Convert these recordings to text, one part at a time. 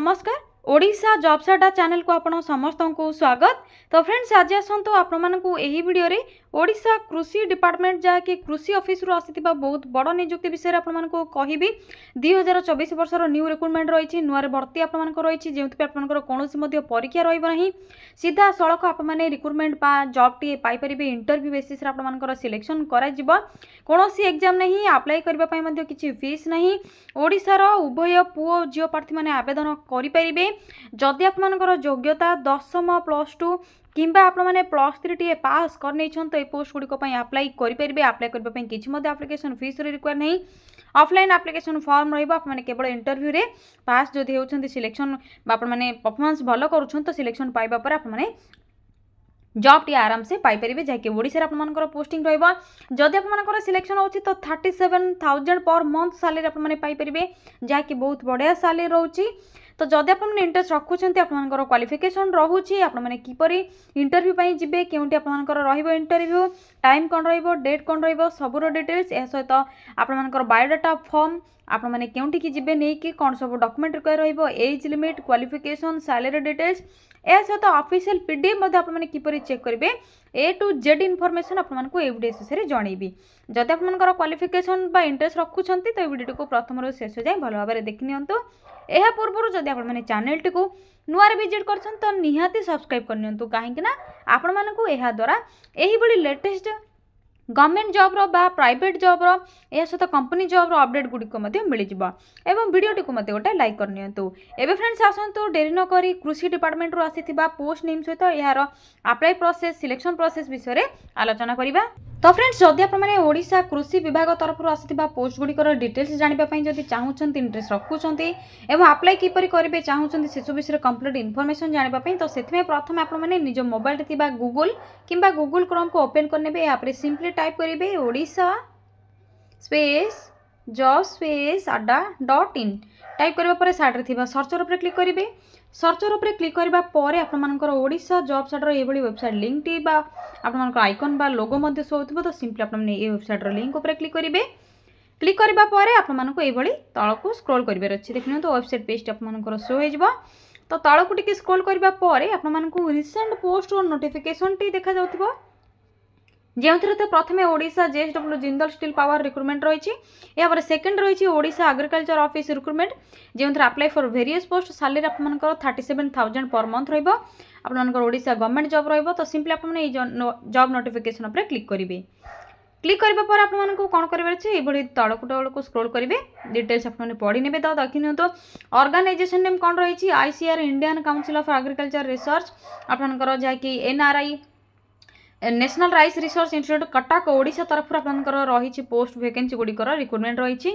नमस्कार ओडा जबसाटा चेल को आप समस्त को स्वागत तो फ्रेंड्स आज आसतु आपण मूँ भिडे ଓଡ଼ିଶା କୃଷି ଡିପାର୍ଟମେଣ୍ଟ ଯାହାକି କୃଷି ଅଫିସରୁ ଆସିଥିବା ବହୁତ ବଡ଼ ନିଯୁକ୍ତି ବିଷୟରେ ଆପଣମାନଙ୍କୁ କହିବି ଦୁଇ ହଜାର ଚବିଶ ବର୍ଷର ନ୍ୟୁ ରିକ୍ରୁଟମେଣ୍ଟ ରହିଛି ନୂଆରେ ଭର୍ତ୍ତି ଆପଣମାନଙ୍କର ରହିଛି ଯେଉଁଥିପାଇଁ ଆପଣଙ୍କର କୌଣସି ମଧ୍ୟ ପରୀକ୍ଷା ରହିବ ନାହିଁ ସିଧାସଳଖ ଆପଣମାନେ ରିକ୍ରୁଟମେଣ୍ଟ ବା ଜବ୍ଟିଏ ପାଇପାରିବେ ଇଣ୍ଟରଭ୍ୟୁ ବେସିସ୍ରେ ଆପଣମାନଙ୍କର ସିଲେକ୍ସନ୍ କରାଯିବ କୌଣସି ଏକ୍ଜାମ୍ ନାହିଁ ଆପ୍ଲାଏ କରିବା ପାଇଁ ମଧ୍ୟ କିଛି ଫିସ୍ ନାହିଁ ଓଡ଼ିଶାର ଉଭୟ ପୁଅ ଝିଅ ପ୍ରାର୍ଥୀମାନେ ଆବେଦନ କରିପାରିବେ ଯଦି ଆପଣମାନଙ୍କର ଯୋଗ୍ୟତା ଦଶମ ପ୍ଲସ୍ ଟୁ কিংবা আপনার প্লস টিଏ ପାସ୍ କରିନେଇଛନ୍ତି ତ ଏଇ ପୋଷ୍ଟ ଗୁଡ଼ିକ ପାଇଁ ଆପ୍ଲାଏ କରିପାରିବେ ଆପ୍ଲାଏ କରିବା ପାଇଁ କିଛି ମଧ୍ୟ ଆପ୍ଲିକେସନ୍ ଫିସ୍ ରିକ୍ୱାର୍ ନାହିଁ ଅଫଲାଇନ୍ ଆପ୍ଲିକେସନ୍ ଫର୍ମ ରହିବ ଆପଣମାନେ କେବଳ ଇଣ୍ଟରଭ୍ୟୁରେ ପାସ୍ ଯଦି ହେଉଛନ୍ତି ସିଲେକ୍ସନ୍ ବା ଆପଣମାନେ ପରଫର୍ମାନ୍ସ ଭଲ କରୁଛନ୍ତି ତ ସିଲେକ୍ସନ୍ ପାଇବା ପରେ ଆପଣମାନେ জবটি আরামসে পাইপারে যাকে ওড়শার আপনার পোস্টিং রহব যদি আপনার সিলেকশন হচ্ছে তো thirty seven thousand per month salary আপনার পাইপারে যাকে বহুত বড়িয়া স্যালারি রয়েছে তো যদি আপনার ইন্টারেস্ট মানে রাখুন আপনার কোয়ালিফিকেসন রয়েছে আপনার মানে কিপরি ইন্টরভ্যু পাই যাবে কেউটি আপনার রহব ইন্টরভ্যু টাইম কম রহব ডেট কম রহব সবুর ডিটেলস এ সহ আপনার বায়োডাটা মানে ফর্ম আপনার কেউটি কি যাবে নেই কম সব ডকুমেন্ট রিকোয়ার রহব age limit qualification salary details ଏ ସହିତ ଅଫିସିଆଲ ପି ଡି ଏଫ୍ ମଧ୍ୟ ଆପଣମାନେ କିପରି ଚେକ୍ କରିବେ ଏ ଟୁ ଜେଡ୍ ଇନଫର୍ମେସନ୍ ଆପଣମାନଙ୍କୁ ଏ ଭିଡ଼ିଓ ଶେଷରେ ଜଣାଇବି ଯଦି ଆପଣଙ୍କର କ୍ୱାଲିଫିକେସନ୍ ବା ଇଣ୍ଟରେଷ୍ଟ ରଖୁଛନ୍ତି ତ ଏ ଭିଡ଼ିଓଟିକୁ ପ୍ରଥମରୁ ଶେଷ ଯାଏଁ ଭଲ ଭାବରେ ଦେଖିନିଅନ୍ତୁ ଏହା ପୂର୍ବରୁ ଯଦି ଆପଣମାନେ ଚ୍ୟାନେଲ୍ଟିକୁ ନୂଆରେ ଭିଜିଟ୍ କରିଛନ୍ତି ତ ନିହାତି ସବସ୍କ୍ରାଇବ୍ କରିନିଅନ୍ତୁ କାହିଁକିନା ଆପଣମାନଙ୍କୁ ଏହାଦ୍ୱାରା ଏହିଭଳି ଲେଟେଷ୍ଟ ଗଭର୍ଣ୍ଣମେଣ୍ଟ ଜବ୍ର ବା ପ୍ରାଇଭେଟ୍ ଜବ୍ର ଏହା ସହିତ କମ୍ପାନୀ ଜବ୍ର ଅପଡ଼େଟ୍ ଗୁଡ଼ିକ ମଧ୍ୟ ମିଳିଯିବ ଏବଂ ଭିଡ଼ିଓଟିକୁ ମଧ୍ୟ ଗୋଟେ ଲାଇକ୍ କରିନିଅନ୍ତୁ ଏବେ ଫ୍ରେଣ୍ଡସ୍ ଆସନ୍ତୁ ଡେରି ନକରି କୃଷି ଡିପାର୍ଟମେଣ୍ଟରୁ ଆସିଥିବା ପୋଷ୍ଟ ନେମ୍ ସହିତ ଏହାର ଆପ୍ଲାଏ ପ୍ରୋସେସ୍ ସିଲେକ୍ସନ୍ ପ୍ରୋସେସ୍ ବିଷୟରେ ଆଲୋଚନା କରିବା ତ ଫ୍ରେଣ୍ଡସ୍ ଯଦି ଆପଣମାନେ ଓଡ଼ିଶା କୃଷି ବିଭାଗ ତରଫରୁ ଆସିଥିବା ପୋଷ୍ଟଗୁଡ଼ିକର ଡିଟେଲ୍ସ ଜାଣିବା ପାଇଁ ଯଦି ଚାହୁଁଛନ୍ତି ଇଣ୍ଟରେଷ୍ଟ ରଖୁଛନ୍ତି ଏବଂ ଆପ୍ଲାଏ କିପରି କରିବେ ଚାହୁଁଛନ୍ତି ସେସବୁ ବିଷୟରେ କମ୍ପ୍ଲିଟ୍ ଇନଫର୍ମେସନ୍ ଜାଣିବା ପାଇଁ ତ ସେଥିପାଇଁ ପ୍ରଥମେ ଆପଣମାନେ ନିଜ ମୋବାଇଲରେ ଥିବା ଗୁଗୁଲ୍ କିମ୍ବା ଗୁଗୁଲ୍ କ୍ରୋମ୍କୁ ଓପେନ୍ କରିନେବେ ଏହାପରେ ସିମ୍ପଲି ଟାଇପ୍ କରିବେ Odisha space job space adda dot in type করা পরে সাইড্রে থাকা সর্চর উপরে ক্লিক করবে সর্চর উপরে ক্লিক করা পরে আপনার ওড়শা জব সাইট্র এইভাবে ওয়েবসাইট লিঙ্কটি বা আপনার আইকন বা লোগো মধ্যে শো হতো তো সিম্পলি আপনার এই ওয়েবসাইট্র লিঙ্ক উপরে ক্লিক করবে ক্লিক করা পরে আপনার এইভাবে তলকু স্ক্রোল করবার অনেক দেখি নিহত ওয়েবসাইট পেজটি আপনার শো হয়ে যাব তো তলকু টিকি স্ক্রোল করা পরে আপনার রিসেন্ট পোস্ট নোটিফিকেসনটি দেখা যাওয়া ଯେଉଁଥିରେ ତ ପ୍ରଥମେ Odisha JSW Jindal steel power recruitment ରହିଛି ଏହାପରେ ସେକେଣ୍ଡ ରହିଛି ଓଡ଼ିଶା ଆଗ୍ରିକଲଚର ଅଫିସ୍ ରିକ୍ରୁଟମେଣ୍ଟ ଯେଉଁଥିରେ apply for various post salary ଆପଣମାନଙ୍କର thirty seven thousand per month ରହିବ ଆପଣମାନଙ୍କର ଓଡ଼ିଶା ଗଭର୍ଣ୍ଣମେଣ୍ଟ ଜବ୍ ରହିବ ତ ସିମ୍ପଲି ଆପଣମାନେ ଏଇ ଜବ୍ ନୋଟିଫିକେସନ୍ ଉପରେ କ୍ଲିକ୍ କରିବେ ক্লিক করা পরে আপনার কোণ করবার আছে এইভাবে তলকু তলকু স্ক্রোল করবে ডিটেলস আপনার পড়ি নেবে তো দেখি নিহত অর্গানাইজেসন নেম কম রয়েছে ICAR Indian council of agriculture research আপনার যা কি NRRI national rice research institute Cuttack Odisha ତରଫରୁ ଆପଣଙ୍କର ରହିଛି ପୋଷ୍ଟ ଭେକେନ୍ସି ଗୁଡ଼ିକର ରିକ୍ରୁଟମେଣ୍ଟ ରହିଛି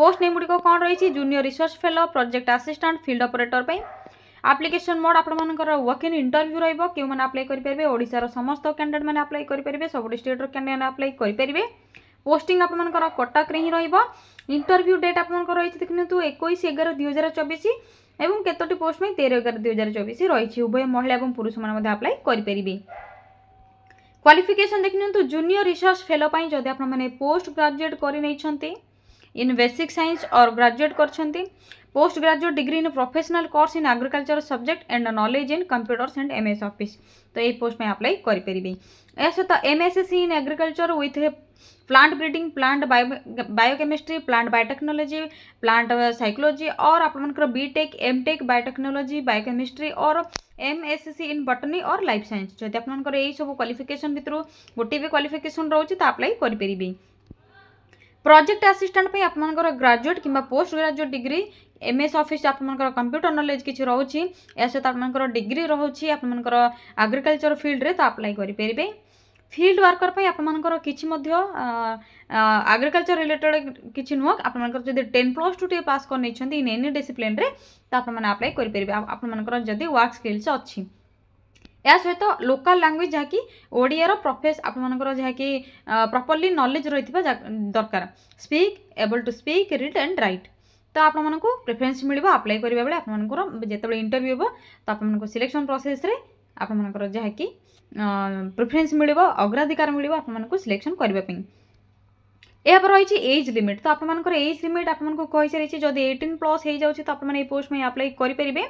ପୋଷ୍ଟ ନେମ୍ ଗୁଡ଼ିକ କ'ଣ ରହିଛି junior research fellow project assistant field operator ପାଇଁ ଆପ୍ଲିକେସନ୍ ମୋଡ଼ ଆପଣମାନଙ୍କର ୱାକ୍ ଇନ୍ ଇଣ୍ଟରଭ୍ୟୁ ରହିବ କେଉଁମାନେ ଆପ୍ଲାଏ କରିପାରିବେ ଓଡ଼ିଶାର ସମସ୍ତ କ୍ୟାଣ୍ଡିଡେଟ୍ ମାନେ ଆପ୍ଲାଏ କରିପାରିବେ ସବୁ ଡିଷ୍ଟ୍ରିକ୍ଟର କ୍ୟାଣ୍ଡିଡେଟ୍ ଆପ୍ଲାଏ କରିପାରିବେ পোস্টিং আপনার কটকরে হি রহব ইন্টরভিউ ডেট আপনার রয়েছে দেখুন একুশ এগার দুই হাজার চবিশ এবং কতটি পোস্ট তের এগার দুই হাজার চবিশ রয়েছে উভয় মহিলা এবং পুরুষ মানে আপ্লাই করে କ୍ୱାଲିଫିକେସନ୍ ଦେଖିନିଅନ୍ତୁ ଜୁନିୟର ରିସର୍ଚ୍ଚ ଫେଲୋ ପାଇଁ ଯଦି ଆପଣମାନେ ପୋଷ୍ଟ ଗ୍ରାଜୁଏଟ୍ କରିନେଇଛନ୍ତି in basic science or graduate କରିଛନ୍ତି post graduate degree in professional course in agriculture subject and knowledge in computers and MS office ତ ଏହି ପୋଷ୍ଟ ପାଇଁ ଆପ୍ଲାଏ କରିପାରିବେ ऐसे होता M S C in agriculture with plant breeding plant bio biochemistry plant biotechnology plant psychology और आप मनकर B tech M tech biotechnology biochemistry और M S C in botany और लाइफ सैंस जो आप यही सब क्वाफिकेसन भितर गोटे भी क्वाफिकेसन रोचे तो आप्लाई करें प्रोजेक्ट आसीस्टाट आपर ग्राजुएट कि post graduate degree M S office आपर कंप्यूटर नलेज किसी रोचे या सहित आपर डिग्री रोचे आपर आग्रिकलचर फिल्ड में तो आप्लाई करेंगे ফিল্ড ওয়ার্কর পাই আপনার কিছু আগ্রিকলচর রিলেটেড কিছু নুহ আপনার যদি টেন প্লস টু টিকে পাস করে ইন এনি ডিসিপ্লিন্রে তো আপনার আপ্লাই করে পেবে আপনার যদি ওয়ার্ক স্কিলস অছি ଏହା ସହିତ ଲୋକାଲ୍ ଲାଙ୍ଗୁଏଜ୍ ଯାହାକି ଓଡ଼ିଆର ପ୍ରଫେସ୍ ଆପଣମାନଙ୍କର ଯାହାକି ପ୍ରପର୍ଲି ନଲେଜ୍ ରହିଥିବା ଦରକାର speak able to speak read and write ତ ଆପଣମାନଙ୍କୁ ପ୍ରିଫରେନ୍ସ ମିଳିବ ଆପ୍ଲାଏ କରିବା ବେଳେ ଆପଣମାନଙ୍କର ଯେତେବେଳେ ଇଣ୍ଟରଭ୍ୟୁ ହେବ ତ ଆପଣମାନଙ୍କ ସିଲେକ୍ସନ୍ ପ୍ରୋସେସ୍ରେ ଆପଣମାନଙ୍କର ଯାହାକି ପ୍ରିଫରେନ୍ସ ମିଳିବ ଅଗ୍ରାଧିକାର ମିଳିବ ଆପଣମାନଙ୍କୁ ସିଲେକ୍ସନ୍ କରିବା ପାଇଁ ଏହାପରେ ରହିଛି ଏଜ୍ ଲିମିଟ୍ ତ ଆପଣମାନଙ୍କର ଏଜ୍ ଲିମିଟ୍ ଆପଣମାନଙ୍କୁ କହିସାରିଛି ଯଦି ଏଇଟିନ୍ ପ୍ଲସ୍ ହୋଇଯାଉଛି ତ ଆପଣମାନେ ଏହି ପୋଷ୍ଟ ପାଇଁ ଆପ୍ଲାଏ କରିପାରିବେ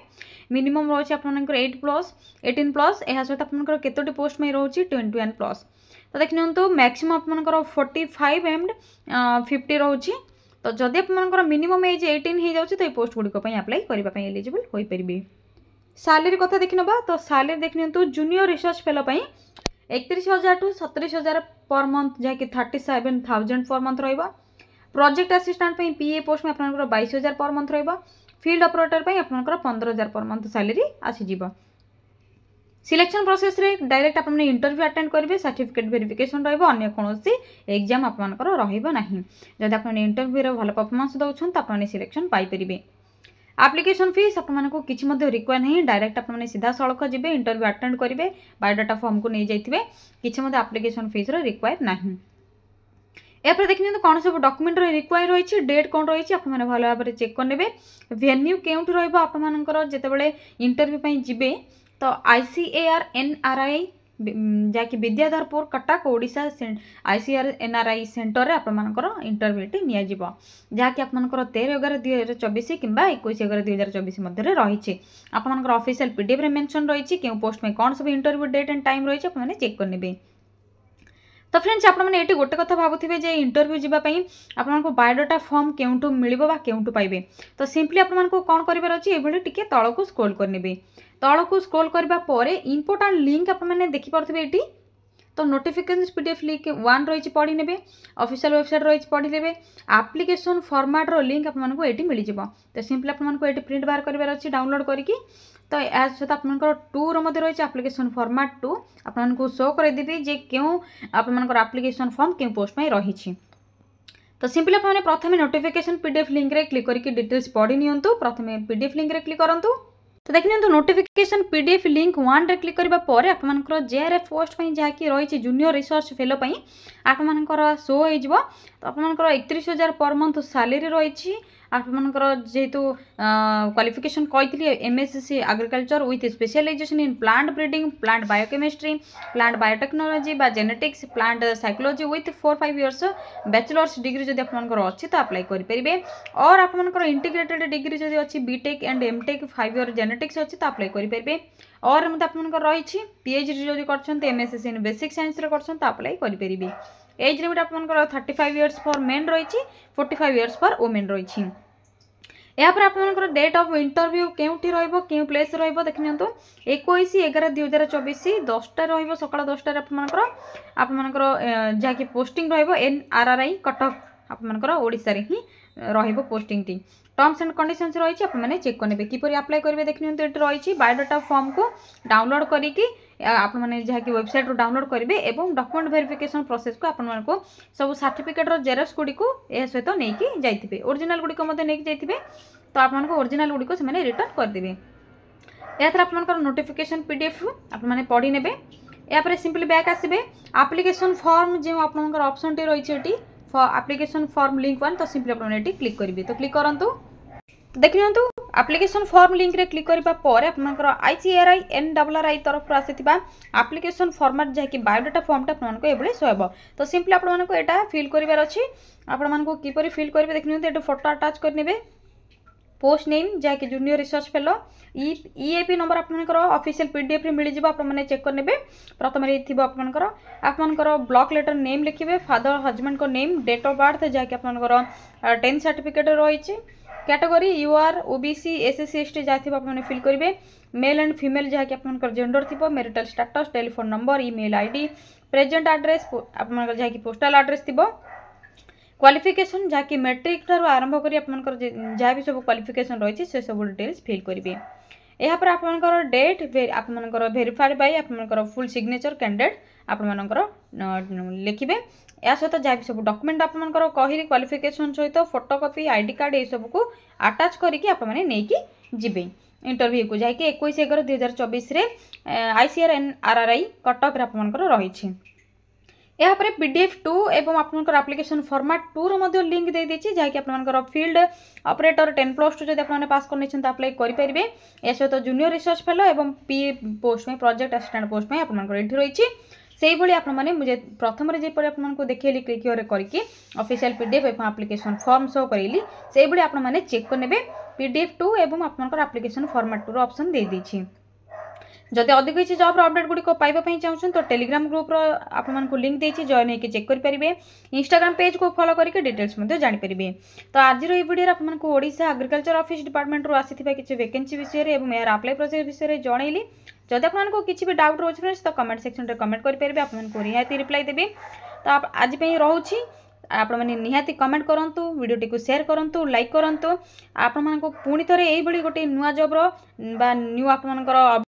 ମିନିମମ୍ ରହୁଛି ଆପଣମାନଙ୍କର ଏଇଟ୍ ପ୍ଲସ୍ ଏଇଟିନ୍ ପ୍ଲସ୍ ଏହା ସହିତ ଆପଣଙ୍କର କେତୋଟି ପୋଷ୍ଟ ପାଇଁ ରହୁଛି ଟ୍ୱେଣ୍ଟି ୱାନ୍ ପ୍ଲସ୍ ତ ଦେଖିନିଅନ୍ତୁ ମ୍ୟାକ୍ସିମମ୍ ଆପଣମାନଙ୍କର ଫର୍ଟି ଫାଇଭ୍ ଆଣ୍ଡ ଫିଫ୍ଟି ରହୁଛି ତ ଯଦି ଆପଣମାନଙ୍କର ମିନିମମ୍ ଏଜ୍ ଏଇଟିନ୍ ହୋଇଯାଉଛି ତ ଏହି ପୋଷ୍ଟ ଗୁଡ଼ିକ ପାଇଁ ଆପ୍ଲାଏ କରିବା ପାଇଁ ଏଲିଜିବଲ୍ ହୋଇପାରିବେ ସାଲେରୀ କଥା ଦେଖିନେବା ତ ସାଲେରୀ ଦେଖିନିଅନ୍ତୁ ଜୁନିୟର ରିସର୍ଚ୍ଚ ଫେଲୋ ପାଇଁ ଏକତିରିଶ ହଜାରଠୁ ସତତିରିଶ ହଜାର ପର୍ ମନ୍ଥ ଯାହାକି thirty seven thousand per month ରହିବ ପ୍ରୋଜେକ୍ଟ ଆସିଷ୍ଟାଣ୍ଟ ପାଇଁ ପିଏ ପୋଷ୍ଟ ପାଇଁ ଆପଣଙ୍କର ବାଇଶ ହଜାର ପର୍ ମନ୍ଥ ରହିବ ଫିଲ୍ଡ ଅପରେଟର ପାଇଁ ଆପଣଙ୍କର ପନ୍ଦର ହଜାର ପର୍ ମନ୍ଥ ସାଲେରୀ ଆସିଯିବ ସିଲେକ୍ସନ୍ ପ୍ରୋସେସ୍ରେ ଡାଇରେକ୍ଟ ଆପଣମାନେ ଇଣ୍ଟରଭ୍ୟୁ ଆଟେଣ୍ଡ କରିବେ ସାର୍ଟିଫିକେଟ୍ ଭେରିଫିକେସନ୍ ରହିବ ଅନ୍ୟ କୌଣସି ଏକ୍ଜାମ୍ ଆପଣମାନଙ୍କର ରହିବ ନାହିଁ ଯଦି ଆପଣ ଇଣ୍ଟରଭ୍ୟୁରେ ଭଲ ପରଫର୍ମାନ୍ସ ଦେଉଛନ୍ତି ଆପଣମାନେ ସିଲେକ୍ସନ୍ ପାଇପାରିବେ আপ্লিকেসন ফিস আপনার কিছু রিকোয়ার না ডাইরেক্ট আপনার সিধাসলখ যাবে ইন্টরভিউ আটেড করবে বায়োডাটা ফর্মক নিয়ে যাই কিছু আপ্লিকেসন ফিস্র রিকোয়ার না এরপরে দেখে নিন কোণ সব ডকুমেন্ট রিকোয়ার রয়েছে ডেট কোণ রয়েছে আপনার ভালো ভাবে চেক করে নেবে ভেন্যু কেউঠু রহব আপনার যেতবে ইন্টরভিউ যাবে তো আইসিএআর এনআরআই ଯାହାକି Vidyadharpur Cuttack Odisha I C R N R I ସେଣ୍ଟରରେ ଆପଣମାନଙ୍କର ଇଣ୍ଟରଭ୍ୟୁଟି ନିଆଯିବ ଯାହାକି ଆପଣମାନଙ୍କର ତେର ଏଗାର ଦୁଇ ହଜାର ଚବିଶ କିମ୍ବା ଏକୋଇଶ ଏଗାର ଦୁଇ ହଜାର ଚବିଶ ମଧ୍ୟରେ ରହିଛି ଆପଣମାନଙ୍କର ଅଫିସିଆଲ୍ ପିଡ଼ିଏଫ୍ରେ ମେନ୍ସନ୍ ରହିଛି କେଉଁ ପୋଷ୍ଟ ପାଇଁ କ'ଣ ସବୁ ଇଣ୍ଟରଭ୍ୟୁ ଡେଟ୍ ଆଣ୍ଡ ଟାଇମ୍ ରହିଛି ଆପଣମାନେ ଚେକ୍ କରିନେବେ ତ ଫ୍ରେଣ୍ଡସ୍ ଆପଣମାନେ ଏଠି ଗୋଟେ କଥା ଭାବୁଥିବେ ଯେ ଇଣ୍ଟରଭ୍ୟୁ ଯିବା ପାଇଁ ଆପଣଙ୍କୁ ବାୟୋଡାଟା ଫର୍ମ କେଉଁଠୁ ମିଳିବ ବା କେଉଁଠୁ ପାଇବେ ତ ସିମ୍ପଲି ଆପଣମାନଙ୍କୁ କ'ଣ କରିବାର ଅଛି ଏଭଳି ଟିକିଏ ତଳକୁ ସ୍କ୍ରୋଲ୍ କରିନେବେ ତଳକୁ ସ୍କ୍ରୋଲ୍ କରିବା ପରେ ଇମ୍ପୋର୍ଟାଣ୍ଟ ଲିଙ୍କ୍ ଆପଣମାନେ ଦେଖିପାରୁଥିବେ ଏଠି তো নোটিফিকেশন পিডিএফ লিঙ্ক ওয়ান রয়েছে পড়ি নেবে অফিসিয়াল ওয়েবসাইট রয়েছে পড়ি নেবে ଆପ୍ଲିକେସନ୍ ফর্মাটর লিঙ্ক ଆପଣମାନଙ୍କୁ ଏଇଠି ମିଳିଯିବ ତ সিম্পলি ଆପଣମାନଙ୍କୁ ଏଇଠି ପ୍ରିଣ୍ଟ ବାହାର କରିବାର ଅଛି ডাউনলোড କରିକି ତ ଏହା ସହିତ ଆପଣଙ୍କର ଟୁର ମଧ୍ୟ ରହିଛି ଆପ୍ଲିକେସନ୍ ଫର୍ମାଟ୍ ଟୁ ଆପଣମାନଙ୍କୁ ସୋ କରାଇଦେବି ଯେ କେଉଁ ଆପଣମାନଙ୍କର ଆପ୍ଲିକେସନ୍ ଫର୍ମ କେଉଁ ପୋଷ୍ଟ ପାଇଁ ରହିଛି ତ ସିମ୍ପଲି ଆପଣମାନେ ପ୍ରଥମେ ନୋଟିଫିକେସନ୍ ପି ଡି ଏଫ୍ ଲିଙ୍କରେ କ୍ଲିକ୍ କରିକି ଡିଟେଲ୍ସ ପଢ଼ି ନିଅନ୍ତୁ ପ୍ରଥମେ ପି ଡି ଏଫ୍ ଲିଙ୍କରେ କ୍ଲିକ୍ କରନ୍ତୁ তো দেখিনিন্তু নোটিফিকেশন পিডিএফ লিঙ্ক ওয়ানরে ক্লিক করা পরে আপনার জেআরএফ পোস্ট যাকি রয়েছে জুনিয়র রিসর্চ ফেলো আপনার শো হয়ে যাব তো আপনার একত্রিশ হাজার পর মন্থ স্যালেরি রয়েছে आपर जेहेतु क्वाफिकेसन कही एम एस सी आग्रिकलचर ओथ स्पेशन in plant breeding plant biochemistry plant biotechnology genetics plant psychology ओथ four five years bachelor's degree जब आपर अच्छे तो आप्लाई करेंगे और आपर इंटिग्रेटेड डिग्री जब अच्छी BTech and M tech five year genetics अच्छे तो आप्लाई करेंगे और मत आपर रही पीएचडी जो करम S C in basics science कर अप्लाई करेंगे এজ লিমিট আপনার thirty five years for men রয়েছে forty five years for women রয়েছে ଏହାପରେ ଆପଣଙ୍କର ଡେଟ୍ ଅଫ୍ ଇଣ୍ଟରଭ୍ୟୁ କେଉଁଠି ରହିବ କେଉଁ ପ୍ଲେସ୍ ରହିବ ଦେଖିନିଅନ୍ତୁ ଏକୋଇଶ ଏଗାର ଦୁଇ ହଜାର ଚବିଶ ଦଶଟା ରହିବ ସକାଳ ଦଶଟାରେ ଆପଣମାନଙ୍କର ଆପଣମାନଙ୍କର ଯାହାକି ପୋଷ୍ଟିଂ ରହିବ N R R I Cuttack ଆପଣମାନଙ୍କର ଓଡ଼ିଶାରେ ହିଁ ରହିବ ପୋଷ୍ଟିଂଟି ଟର୍ମସ୍ ଆଣ୍ଡ କଣ୍ଡିସନ୍ସ ରହିଛି ଆପଣମାନେ ଚେକ୍ କରିନେବେ କିପରି ଆପ୍ଲାଏ କରିବେ ଦେଖିନିଅନ୍ତୁ ଏଠି ରହିଛି ବାୟୋଡାଟା ଫର୍ମକୁ ଡାଉନଲୋଡ଼୍ କରିକି ଆପଣମାନେ ଯାହାକି ୱେବସାଇଟ୍ରୁ ଡାଉନଲୋଡ଼୍ କରିବେ ଏବଂ ଡକୁମେଣ୍ଟ ଭେରିଫିକେସନ୍ ପ୍ରୋସେସ୍କୁ ଆପଣମାନଙ୍କୁ ସବୁ ସାର୍ଟିଫିକେଟ୍ର ଜେରକ୍ସ ଗୁଡ଼ିକୁ ଏହା ସହିତ ନେଇକି ଯାଇଥିବେ ଓରିଜିନାଲ୍ ଗୁଡ଼ିକ ମଧ୍ୟ ନେଇକି ଯାଇଥିବେ ତ ଆପଣଙ୍କୁ ଓରିଜିନାଲ୍ ଗୁଡ଼ିକ ସେମାନେ ରିଟର୍ଣ୍ଣ କରିଦେବେ ଏହାଦ୍ୱାରା ଆପଣଙ୍କର ନୋଟିଫିକେସନ୍ ପି ଡି ଏଫ୍ ଆପଣମାନେ ପଢ଼ିନେବେ ଏହାପରେ ସିମ୍ପଲି ବ୍ୟାକ୍ ଆସିବେ ଆପ୍ଲିକେସନ୍ ଫର୍ମ ଯେଉଁ ଆପଣଙ୍କର ଅପସନ୍ଟି ରହିଛି ଏଠି ଆପ୍ଲିକେସନ୍ ଫର୍ମ ଲିଙ୍କ୍ ୱାନ୍ ତ ସିମ୍ପଲି ଆପଣ ଏଠି କ୍ଲିକ୍ କରିବେ ତ କ୍ଲିକ୍ କରନ୍ତୁ ଦେଖିନିଅନ୍ତୁ আপ্লিকেসন ফর্ম লিঙ্করে ক্লিক করা পরে আপনার আইসিআরআই এন ডবলআরআই তরফ আসিবা আপ্লিকেসন ফর্মাট যা কি বায়োডাটা ফর্মটা আপনার এইভাবে শোব তো সিম্পলি আপনার এটা ফিল করবার অছি আপনার কিপর ফিল করবে দেখি নিতে এটা ফটো আটাচ করে নেবে পোস্ট নেম যা কি জুনিয়র রিসর্চ ফেলো ই ইএপি নম্বর আপনার অফিসিয়াল পিডিএফ মিলিযোগ আপনার চেক করে নেবে প্রথমে থাকবে আপনার আপনার ব্লক লেটর নেম লিখবে father husband name date of birth যা কি আপনার টেন্থ সার্টিফিকেট রয়েছে category U R OBC SC ST যা থাকবে আপনার ফিল করবে মেল আন্ড ফিমেল যা কি আপনার জেন্ডর থাকবে marital status telephone number email ID present address আপনার যা কি পোস্টাল আড্রেস থাকবে क्वालिफिकेसन जहाँकि मेट्रिक ठार आरंभ कर आप जहाँ भी सब क्वालिफिकेसन रही है से सब डिटेल्स फिल करेंगे ଏହାପରେ ଆପଣଙ୍କର ଡେଟ୍ ଆପଣଙ୍କର ଭେରିଫାଏଡ଼୍ ବାଇ ଆପଣଙ୍କର ଫୁଲ୍ ସିଗ୍ନେଚର୍ କ୍ୟାଣ୍ଡିଡେଟ୍ ଆପଣମାନଙ୍କର ଲେଖିବେ ଏହା ସହିତ ଯାହା ବି ସବୁ ଡକୁମେଣ୍ଟ ଆପଣଙ୍କର କହିଲି କ୍ୱାଲିଫିକେସନ୍ ସହିତ photo copy I D card ଏସବୁକୁ ଆଟାଚ୍ କରିକି ଆପଣମାନେ ନେଇକି ଯିବେ ଇଣ୍ଟରଭ୍ୟୁକୁ ଯାଇକି ଏକୋଇଶ ଏଗାର ଦୁଇହଜାର ଚବିଶରେ I C R N R R I କଟକରେ ଆପଣଙ୍କର ରହିଛି ଏହାପରେ ପି ଡି ଏଫ୍ ଟୁ ଏବଂ ଆପଣଙ୍କର ଆପ୍ଲିକେସନ୍ ଫର୍ମାଟ୍ ଟୁର ମଧ୍ୟ ଲିଙ୍କ୍ ଦେଇଦେଇଛି ଯାହାକି ଆପଣମାନଙ୍କର field operator ten plus two ଯଦି ଆପଣମାନେ ପାସ୍ କରିନେଇଛନ୍ତି ଆପ୍ଲାଏ କରିପାରିବେ ଏହା ସହିତ ଜୁନିୟର ରିସର୍ଚ୍ଚ ଫେଲୋ ଏବଂ ପି ପୋଷ୍ଟ ପାଇଁ ପ୍ରୋଜେକ୍ଟ ଆସିଷ୍ଟାଣ୍ଟ ପୋଷ୍ଟ ପାଇଁ ଆପଣମାନଙ୍କର ଏଠି ରହିଛି সেইভাবে আপনার প্রথমে যেপরি আপনার দেখাইলি ক্লিক ইয়ে করি অফিসিয়াল পিডিএফ এবং আপ্লিকেসন ফর্ম সহ করাইলি সেইভাবে আপনার চেক করে নেবে পিডিএফ টু এবং আপনার আপ্লিকেসন ফর্মাট টুর অপসন দিয়ে দিয়েছি ଯଦି ଅଧିକ କିଛି ଜବ୍ର ଅପଡ଼େଟ୍ ଗୁଡ଼ିକ ପାଇବା ପାଇଁ ଚାହୁଁଛନ୍ତି ତ ଟେଲିଗ୍ରାମ ଗ୍ରୁପ୍ର ଆପଣମାନଙ୍କୁ ଲିଙ୍କ୍ ଦେଇଛି ଜଏନ୍ ହେଇକି ଚେକ୍ କରିପାରିବେ ଇନଷ୍ଟାଗ୍ରାମ ପେଜ୍କୁ ଫଲୋ କରିକି ଡିଟେଲ୍ସ ମଧ୍ୟ ଜାଣିପାରିବେ ତ ଆଜିର ଏହି ଭିଡ଼ିଓରେ ଆପଣମାନଙ୍କୁ ଓଡ଼ିଶା ଆଗ୍ରିକଲଚର ଅଫିସ୍ ଡିପାର୍ଟମେଣ୍ଟରୁ ଆସିଥିବା କିଛି ଭେକେନ୍ସି ବିଷୟରେ ଏବଂ ଏହାର ଆପ୍ଲାଏ ପ୍ରୋସେସ୍ ବିଷୟରେ ଜଣାଇଲି ଯଦି ଆପଣଙ୍କୁ କିଛି ବି ଡାଉଟ୍ ରହୁଛି ଫ୍ରେଣ୍ଡସ୍ ତ କମେଣ୍ଟ ସେକ୍ସନରେ କମେଣ୍ଟ କରିପାରିବେ ଆପଣଙ୍କୁ ନିହାତି ରିପ୍ଲାଏ ଦେବି ତ ଆଜି ପାଇଁ ରହୁଛି ଆପଣମାନେ ନିହାତି କମେଣ୍ଟ କରନ୍ତୁ ଭିଡ଼ିଓଟିକୁ ସେୟାର କରନ୍ତୁ ଲାଇକ୍ କରନ୍ତୁ ଆପଣମାନଙ୍କୁ ପୁଣି ଥରେ ଏଇଭଳି ଗୋଟିଏ ନୂଆ ଜବ୍ର ବା ନ୍ୟୁ ଆପଣମାନଙ୍କର